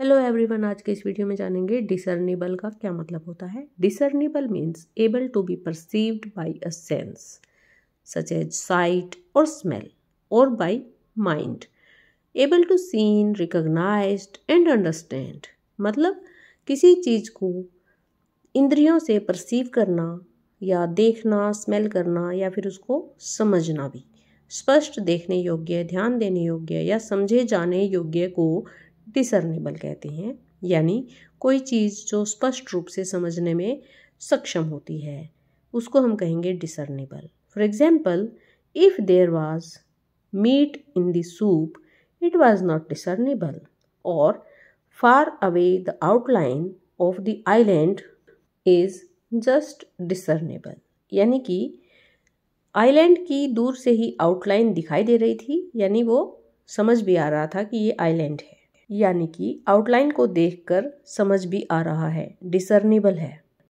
hello everyone आज के इस वीडियो में जानेंगे डिसर्निबल का क्या मतलब होता है discernible means able to be perceived by a sense such as sight और स्मेल और by mind able to seen recognise and understand मतलब किसी चीज़ को इंद्रियों से परसीव करना या देखना स्मेल करना या फिर उसको समझना भी स्पष्ट देखने योग्य ध्यान देने योग्य या समझे जाने योग्य को डिसर्नेबल कहते हैं यानी कोई चीज़ जो स्पष्ट रूप से समझने में सक्षम होती है उसको हम कहेंगे discernible for example if there was meat in the soup was not discernible और far away the outline of the island is just discernible यानी कि आइलैंड की दूर से ही आउटलाइन दिखाई दे रही थी यानी वो समझ भी आ रहा था कि ये आइलैंड है यानी कि आउटलाइन को देखकर समझ भी आ रहा है डिसर्निबल है